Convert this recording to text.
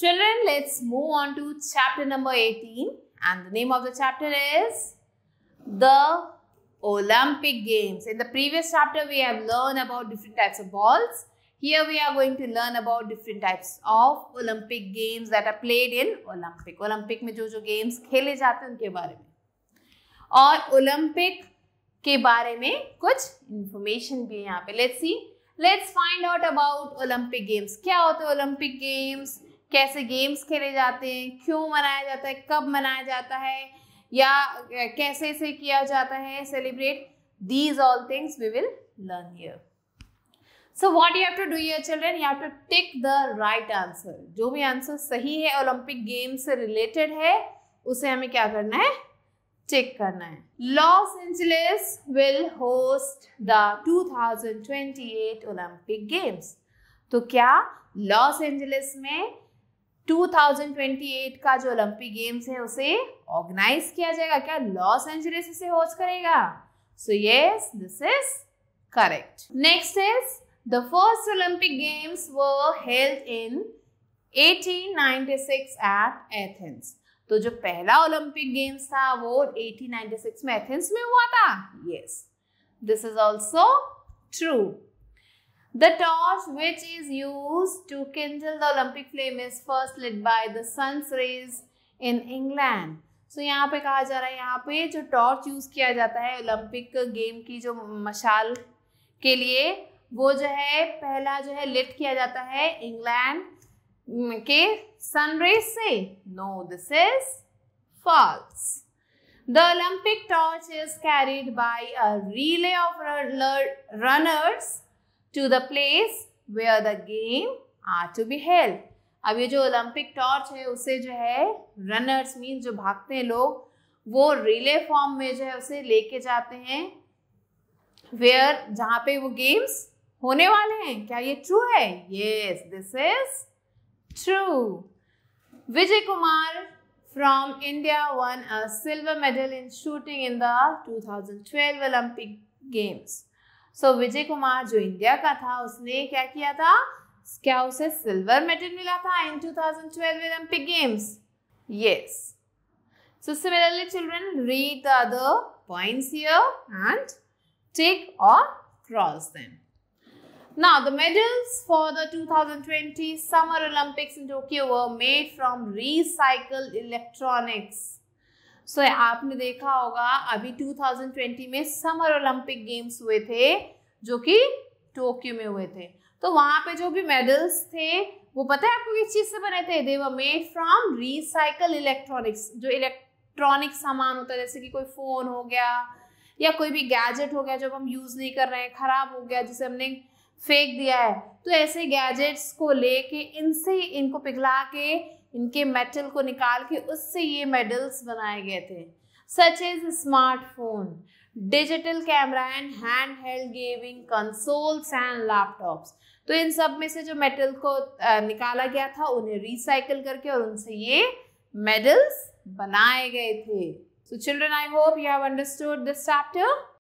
Children, let's move on to chapter number 18 and the name of the chapter is The Olympic Games. In the previous chapter, we have learned about different types of balls. Here we are going to learn about different types of Olympic games that are played in Olympic. Olympic में जो जो games खेले जाते हैं उनके बारे में और ओलंपिक के बारे में कुछ इंफॉर्मेशन भी है यहाँ पे let's see let's find out about Olympic games क्या होते हैं ओलंपिक कैसे गेम्स खेले जाते हैं क्यों मनाया जाता है कब मनाया जाता है या कैसे से किया जाता है celebrate these all things we will learn here so what you have to do your children you have to tick the right answer जो भी आंसर सही है ओलंपिक गेम्स से रिलेटेड है उसे हमें क्या करना है टिक करना है Los Angeles will host the 2028 Olympic games तो क्या लॉस एंजलिस में 2028 का जो ओलंपिक गेम्स है उसे ऑर्गेनाइज किया जाएगा क्या लॉस एंजलिस इसे होस्ट करेगा so yes this is correct next is the first Olympic games were held in 1896 at Athens तो जो पहला ओलंपिक गेम्स था वो 1896 में एथेंस में हुआ था yes this is also true the torch which is use to kindle the Olympic flame is first lit by the sun's rays in England. So यहाँ पे कहा जा रहा है यहाँ पे जो टॉर्च यूज किया जाता है ओलंपिक गेम की जो मशाल के लिए वो जो है पहला जो है लिट किया जाता है इंग्लैंड के सनरेज से no this is false the Olympic torch is carried by a relay of runners to the place where the game are to be held. अब ये जो ओलंपिक टॉर्च है उसे जो है रनर्स मीन जो भागते हैं लोग वो रिले फॉर्म में जो है उसे लेके जाते हैं वेयर जहां पे वो गेम्स होने वाले हैं क्या ये ट्रू है yes this is true Vijay Kumar from India won a silver medal in shooting in the 2012 Olympic games so so, Vijay Kumar जो इंडिया का था उसने क्या किया था क्या उसे सिल्वर मेडल मिला था in 2012 Olympic games yes so similarly children read the other points here and tick or cross them Now, the medals for the 2020 Summer Olympics in Tokyo were made from recycled electronics. So so, आपने देखा होगा अभी 2020 में summer Olympic games हुए थे जो कि Tokyo में हुए थे तो वहां पे जो भी मेडल्स थे वो पता है आपको किस चीज़ से बने थे they were made from recycle electronics जो इलेक्ट्रॉनिक सामान होता है जैसे कि कोई फ़ोन हो गया या कोई भी गैजेट हो गया जब हम यूज़ नहीं कर रहे हैं ख़राब हो गया जिसे हमने फेंक दिया है तो ऐसे गैजेट्स को लेके इनसे इनको पिघला के इनके मेटल को निकाल के उससे ये मेडल्स बनाए गए थे such is smartphone digital camera and hand held gaming consoles and laptops तो इन सब में से जो मेटल को निकाला गया था उन्हें रिसाइकल करके और उनसे ये मेडल्स बनाए गए थे so children I hope you have understood this chapter